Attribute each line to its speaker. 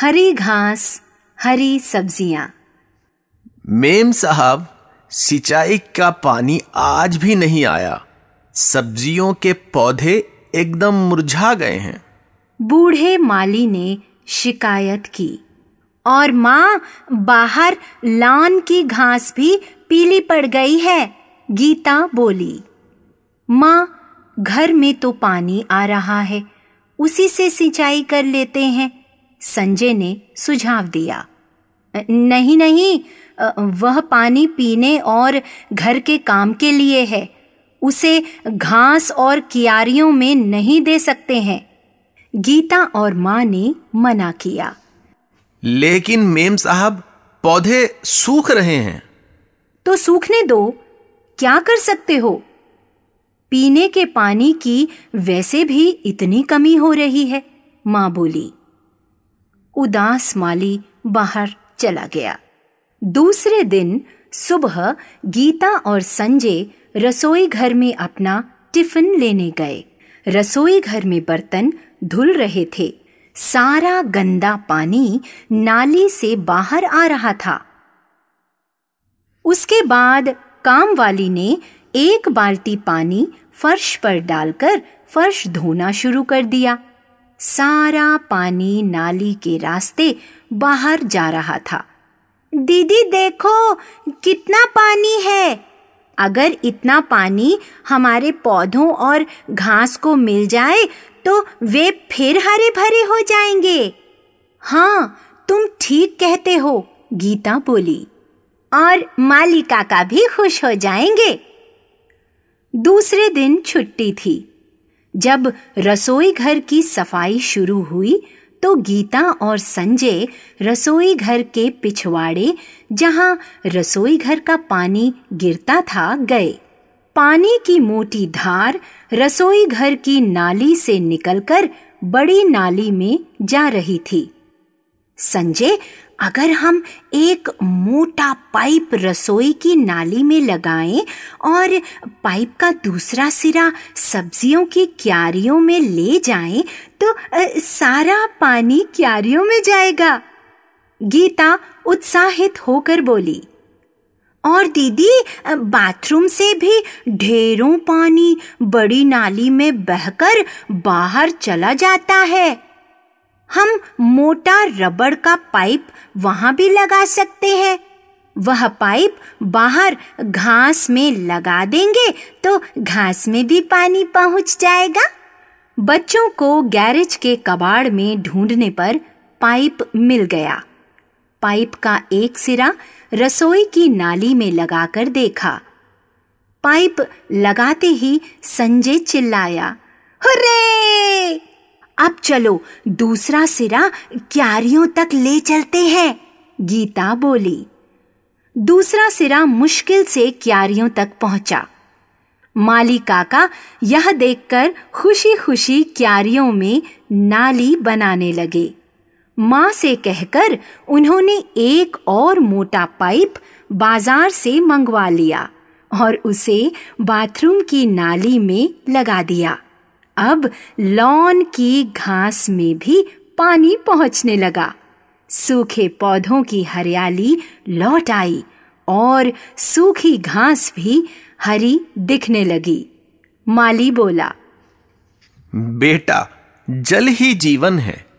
Speaker 1: हरी घास हरी सब्जियां मेम साहब सिंचाई का पानी आज भी नहीं आया सब्जियों के पौधे एकदम मुरझा गए हैं बूढ़े माली ने शिकायत की और माँ बाहर लान की घास भी पीली पड़ गई है गीता बोली माँ घर में तो पानी आ रहा है उसी से सिंचाई कर लेते हैं संजय ने सुझाव दिया नहीं नहीं वह पानी पीने और घर के काम के लिए है उसे घास और कियारियों में नहीं दे सकते हैं गीता और माँ ने मना किया लेकिन मेम साहब पौधे सूख रहे हैं तो सूखने दो क्या कर सकते हो पीने के पानी की वैसे भी इतनी कमी हो रही है माँ बोली उदास माली बाहर चला गया दूसरे दिन सुबह गीता और संजय रसोई घर में अपना टिफिन लेने गए रसोई घर में बर्तन धुल रहे थे सारा गंदा पानी नाली से बाहर आ रहा था उसके बाद काम वाली ने एक बाल्टी पानी फर्श पर डालकर फर्श धोना शुरू कर दिया सारा पानी नाली के रास्ते बाहर जा रहा था दीदी देखो कितना पानी है अगर इतना पानी हमारे पौधों और घास को मिल जाए तो वे फिर हरे भरे हो जाएंगे हाँ तुम ठीक कहते हो गीता बोली और मालिका का भी खुश हो जाएंगे दूसरे दिन छुट्टी थी जब रसोई घर की सफाई शुरू हुई तो गीता और संजय रसोई घर के पिछवाड़े जहाँ रसोई घर का पानी गिरता था गए पानी की मोटी धार रसोई घर की नाली से निकलकर बड़ी नाली में जा रही थी संजय अगर हम एक मोटा पाइप रसोई की नाली में लगाएं और पाइप का दूसरा सिरा सब्जियों की क्यारियों में ले जाएं तो सारा पानी क्यारियों में जाएगा गीता उत्साहित होकर बोली और दीदी बाथरूम से भी ढेरों पानी बड़ी नाली में बहकर बाहर चला जाता है हम मोटा रबड़ का पाइप वहाँ भी लगा सकते हैं वह पाइप बाहर घास में लगा देंगे तो घास में भी पानी पहुँच जाएगा बच्चों को गैरेज के कबाड़ में ढूंढने पर पाइप मिल गया पाइप का एक सिरा रसोई की नाली में लगाकर देखा पाइप लगाते ही संजय चिल्लाया हुर्रे! अब चलो दूसरा सिरा क्यारियों तक ले चलते हैं गीता बोली दूसरा सिरा मुश्किल से क्यारियों तक पहुंचा माली काका यह देखकर खुशी खुशी क्यारियों में नाली बनाने लगे माँ से कहकर उन्होंने एक और मोटा पाइप बाजार से मंगवा लिया और उसे बाथरूम की नाली में लगा दिया अब लॉन की घास में भी पानी पहुंचने लगा सूखे पौधों की हरियाली लौट आई और सूखी घास भी हरी दिखने लगी माली बोला बेटा जल ही जीवन है